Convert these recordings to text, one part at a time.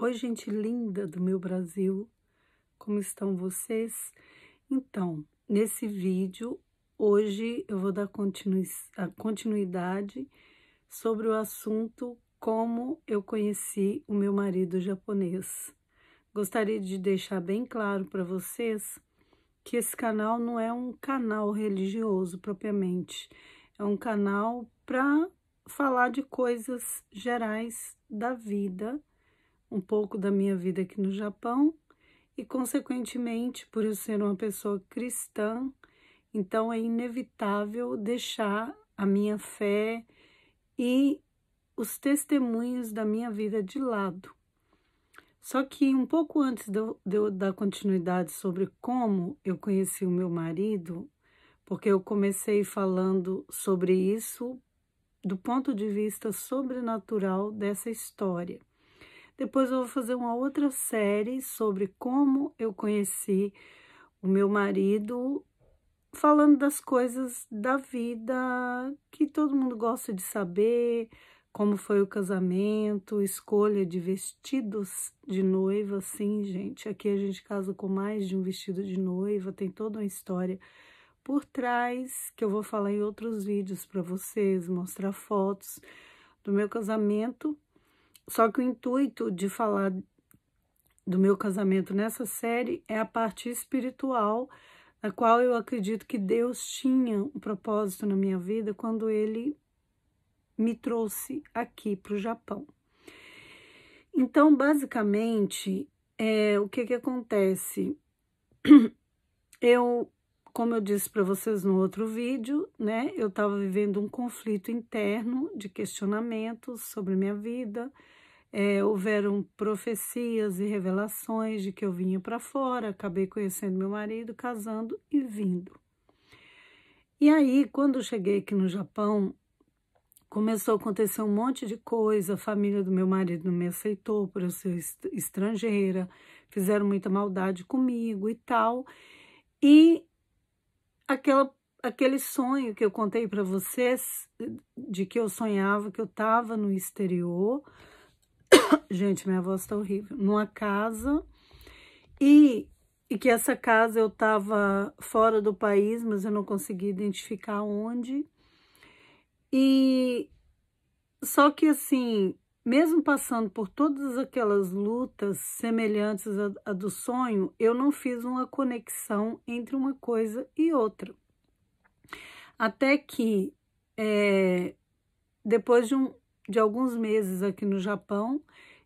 Oi, gente linda do meu Brasil, como estão vocês? Então, nesse vídeo, hoje eu vou dar continu a continuidade sobre o assunto como eu conheci o meu marido japonês. Gostaria de deixar bem claro para vocês que esse canal não é um canal religioso propriamente, é um canal para falar de coisas gerais da vida um pouco da minha vida aqui no Japão e, consequentemente, por eu ser uma pessoa cristã, então é inevitável deixar a minha fé e os testemunhos da minha vida de lado. Só que um pouco antes de eu, de eu dar continuidade sobre como eu conheci o meu marido, porque eu comecei falando sobre isso do ponto de vista sobrenatural dessa história. Depois eu vou fazer uma outra série sobre como eu conheci o meu marido, falando das coisas da vida que todo mundo gosta de saber, como foi o casamento, escolha de vestidos de noiva, sim, gente. Aqui a gente casa com mais de um vestido de noiva, tem toda uma história por trás que eu vou falar em outros vídeos para vocês, mostrar fotos do meu casamento só que o intuito de falar do meu casamento nessa série é a parte espiritual, na qual eu acredito que Deus tinha um propósito na minha vida quando ele me trouxe aqui para o Japão. Então, basicamente, é, o que, que acontece? Eu, como eu disse para vocês no outro vídeo, né? Eu estava vivendo um conflito interno de questionamentos sobre minha vida, é, houveram profecias e revelações de que eu vinha para fora, acabei conhecendo meu marido, casando e vindo. E aí, quando eu cheguei aqui no Japão, começou a acontecer um monte de coisa. A família do meu marido não me aceitou por eu ser estrangeira, fizeram muita maldade comigo e tal. E aquela aquele sonho que eu contei para vocês de que eu sonhava que eu estava no exterior Gente, minha voz tá horrível. Numa casa e, e que essa casa eu tava fora do país, mas eu não consegui identificar onde. E só que assim, mesmo passando por todas aquelas lutas semelhantes à, do sonho, eu não fiz uma conexão entre uma coisa e outra. Até que, é, depois de um, de alguns meses aqui no Japão,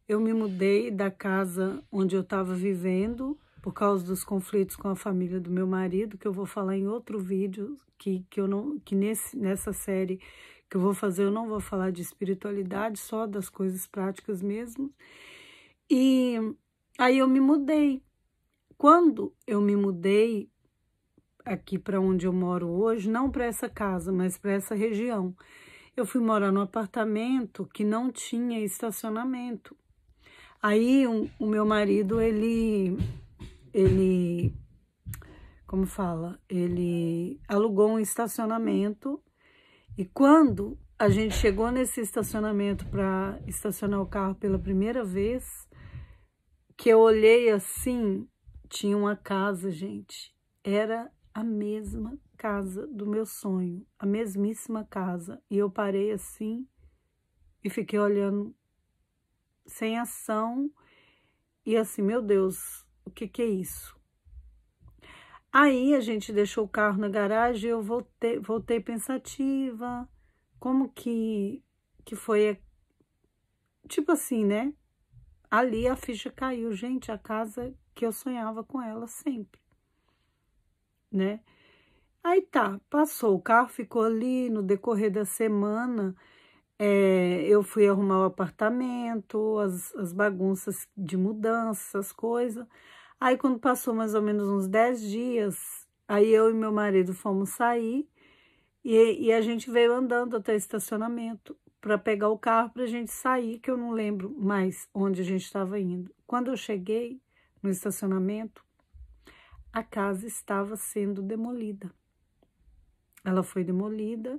eu me mudei da casa onde eu estava vivendo por causa dos conflitos com a família do meu marido, que eu vou falar em outro vídeo, que, que, eu não, que nesse, nessa série que eu vou fazer, eu não vou falar de espiritualidade, só das coisas práticas mesmo. E aí eu me mudei. Quando eu me mudei aqui para onde eu moro hoje, não para essa casa, mas para essa região, eu fui morar num apartamento que não tinha estacionamento. Aí um, o meu marido, ele, ele, como fala, ele alugou um estacionamento e quando a gente chegou nesse estacionamento para estacionar o carro pela primeira vez, que eu olhei assim, tinha uma casa, gente, era a mesma casa do meu sonho, a mesmíssima casa. E eu parei assim e fiquei olhando sem ação e assim, meu Deus, o que que é isso? Aí a gente deixou o carro na garagem e eu voltei, voltei pensativa, como que que foi tipo assim, né? Ali a ficha caiu, gente, a casa que eu sonhava com ela sempre né? Aí tá, passou, o carro ficou ali no decorrer da semana. É, eu fui arrumar o apartamento, as, as bagunças de mudança, as coisas. Aí, quando passou mais ou menos uns 10 dias, aí eu e meu marido fomos sair e, e a gente veio andando até o estacionamento para pegar o carro para a gente sair, que eu não lembro mais onde a gente estava indo. Quando eu cheguei no estacionamento, a casa estava sendo demolida. Ela foi demolida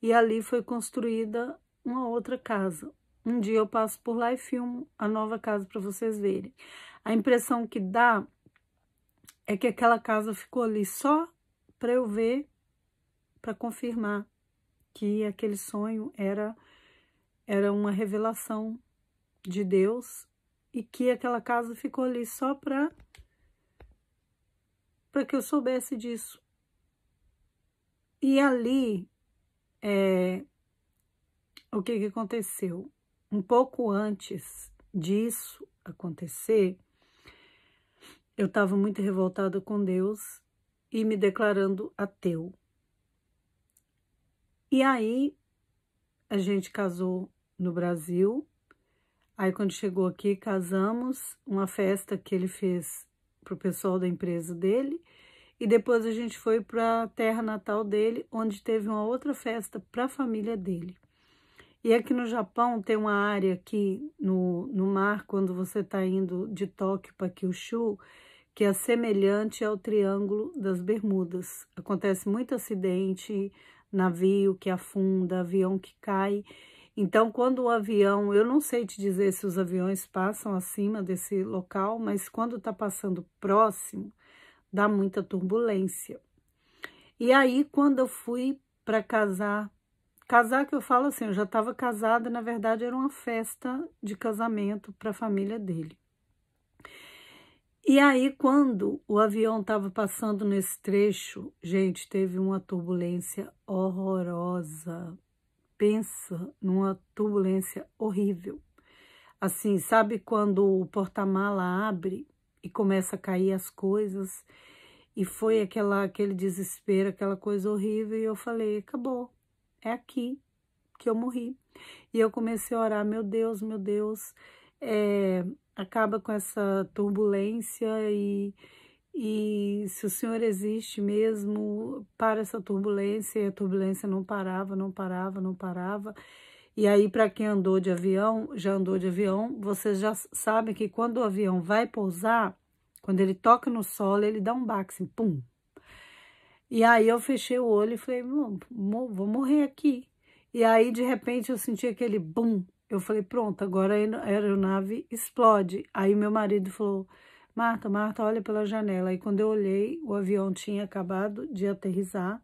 e ali foi construída uma outra casa. Um dia eu passo por lá e filmo a nova casa para vocês verem. A impressão que dá é que aquela casa ficou ali só para eu ver, para confirmar que aquele sonho era era uma revelação de Deus e que aquela casa ficou ali só para para que eu soubesse disso. E ali, é, o que, que aconteceu? Um pouco antes disso acontecer, eu estava muito revoltada com Deus e me declarando ateu. E aí, a gente casou no Brasil. Aí, quando chegou aqui, casamos. Uma festa que ele fez para o pessoal da empresa dele. E depois a gente foi para a terra natal dele, onde teve uma outra festa para a família dele. E aqui no Japão tem uma área aqui no, no mar, quando você está indo de Tóquio para Kyushu, que é semelhante ao Triângulo das Bermudas. Acontece muito acidente, navio que afunda, avião que cai. Então, quando o avião, eu não sei te dizer se os aviões passam acima desse local, mas quando está passando próximo, dá muita turbulência. E aí, quando eu fui para casar, casar que eu falo assim, eu já estava casada, na verdade era uma festa de casamento para a família dele. E aí, quando o avião estava passando nesse trecho, gente, teve uma turbulência horrorosa, pensa numa turbulência horrível. Assim, sabe quando o porta-mala abre e começa a cair as coisas? E foi aquela, aquele desespero, aquela coisa horrível. E eu falei: acabou, é aqui que eu morri. E eu comecei a orar: meu Deus, meu Deus, é, acaba com essa turbulência e e se o Senhor existe mesmo para essa turbulência, e a turbulência não parava, não parava, não parava. E aí, para quem andou de avião, já andou de avião, vocês já sabem que quando o avião vai pousar, quando ele toca no solo, ele dá um baque, assim, pum. E aí eu fechei o olho e falei, vou morrer aqui. E aí, de repente, eu senti aquele bum. Eu falei, pronto, agora a aeronave explode. Aí meu marido falou, Marta, Marta, olha pela janela. E quando eu olhei, o avião tinha acabado de aterrissar.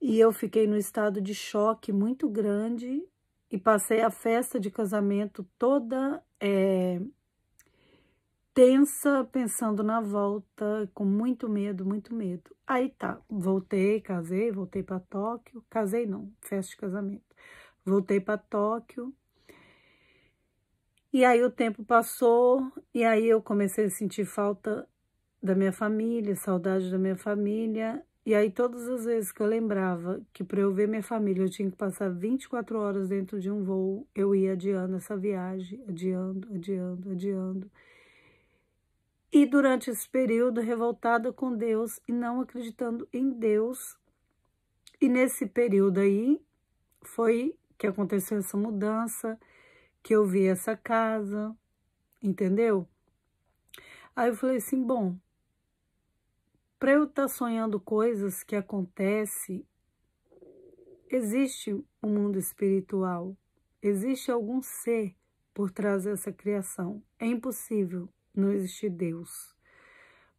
E eu fiquei no estado de choque muito grande e passei a festa de casamento toda é, tensa, pensando na volta, com muito medo, muito medo. Aí tá, voltei, casei, voltei para Tóquio. Casei não, festa de casamento. Voltei para Tóquio e aí o tempo passou, e aí eu comecei a sentir falta da minha família, saudade da minha família. E aí todas as vezes que eu lembrava que para eu ver minha família eu tinha que passar 24 horas dentro de um voo, eu ia adiando essa viagem, adiando, adiando, adiando. E durante esse período, revoltada com Deus e não acreditando em Deus. E nesse período aí, foi que aconteceu essa mudança que eu vi essa casa, entendeu? Aí eu falei assim, bom, para eu estar tá sonhando coisas que acontecem, existe um mundo espiritual, existe algum ser por trás dessa criação. É impossível não existir Deus.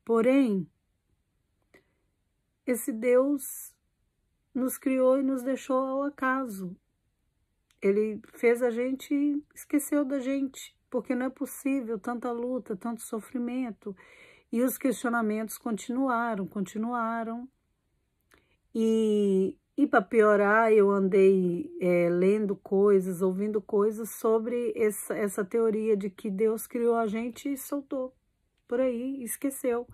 Porém, esse Deus nos criou e nos deixou ao acaso. Ele fez a gente, esqueceu da gente, porque não é possível tanta luta, tanto sofrimento. E os questionamentos continuaram, continuaram. E, e para piorar, eu andei é, lendo coisas, ouvindo coisas sobre essa, essa teoria de que Deus criou a gente e soltou por aí, esqueceu.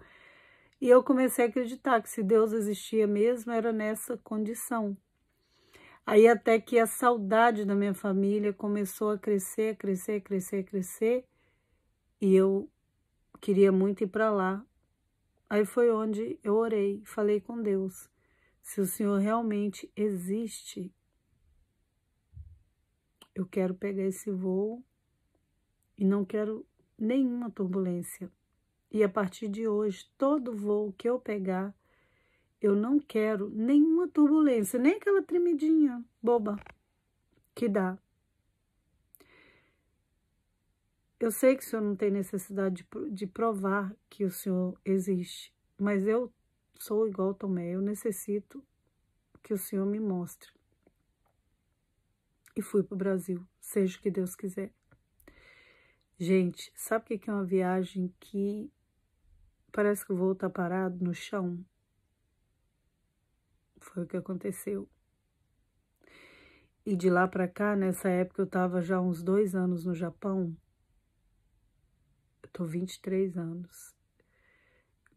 E eu comecei a acreditar que se Deus existia mesmo, era nessa condição, Aí até que a saudade da minha família começou a crescer, crescer, crescer, crescer, e eu queria muito ir para lá. Aí foi onde eu orei, falei com Deus. Se o Senhor realmente existe, eu quero pegar esse voo e não quero nenhuma turbulência. E a partir de hoje, todo voo que eu pegar, eu não quero nenhuma turbulência, nem aquela tremidinha boba que dá. Eu sei que o senhor não tem necessidade de, de provar que o senhor existe, mas eu sou igual Tomé, eu necessito que o senhor me mostre. E fui para o Brasil, seja o que Deus quiser. Gente, sabe o que é uma viagem que parece que o voo parado no chão? Foi o que aconteceu. E de lá para cá, nessa época, eu estava já uns dois anos no Japão. Eu tô 23 anos.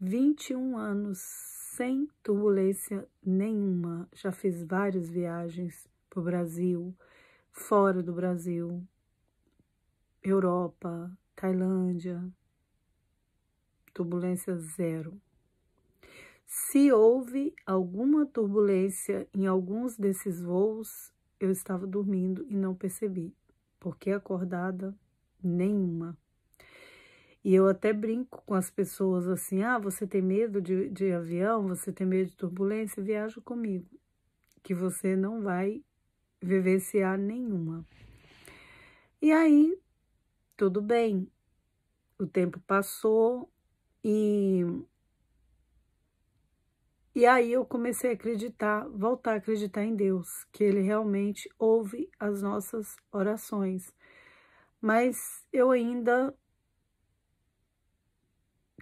21 anos sem turbulência nenhuma. Já fiz várias viagens pro Brasil, fora do Brasil, Europa, Tailândia. Turbulência zero. Se houve alguma turbulência em alguns desses voos, eu estava dormindo e não percebi, porque acordada, nenhuma. E eu até brinco com as pessoas assim: ah, você tem medo de, de avião, você tem medo de turbulência? Viaja comigo, que você não vai vivenciar nenhuma. E aí, tudo bem, o tempo passou e e aí eu comecei a acreditar, voltar a acreditar em Deus, que Ele realmente ouve as nossas orações. Mas eu ainda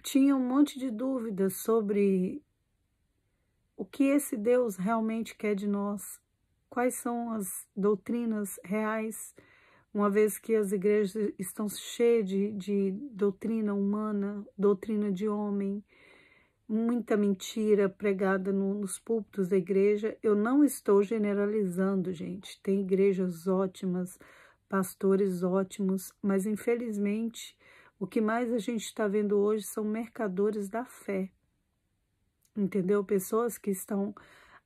tinha um monte de dúvidas sobre o que esse Deus realmente quer de nós, quais são as doutrinas reais, uma vez que as igrejas estão cheias de, de doutrina humana, doutrina de homem, muita mentira pregada no, nos púlpitos da igreja. Eu não estou generalizando, gente. Tem igrejas ótimas, pastores ótimos, mas infelizmente o que mais a gente está vendo hoje são mercadores da fé. Entendeu? Pessoas que estão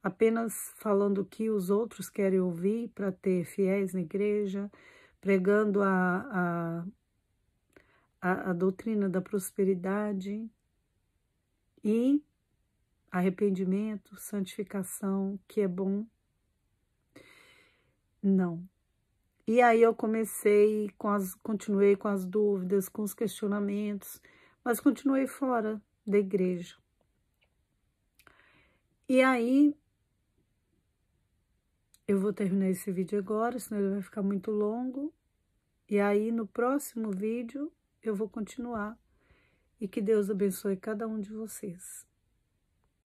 apenas falando o que os outros querem ouvir para ter fiéis na igreja, pregando a, a, a, a doutrina da prosperidade, e arrependimento, santificação, que é bom. Não. E aí eu comecei com as continuei com as dúvidas, com os questionamentos, mas continuei fora da igreja. E aí eu vou terminar esse vídeo agora, senão ele vai ficar muito longo. E aí no próximo vídeo eu vou continuar e que Deus abençoe cada um de vocês.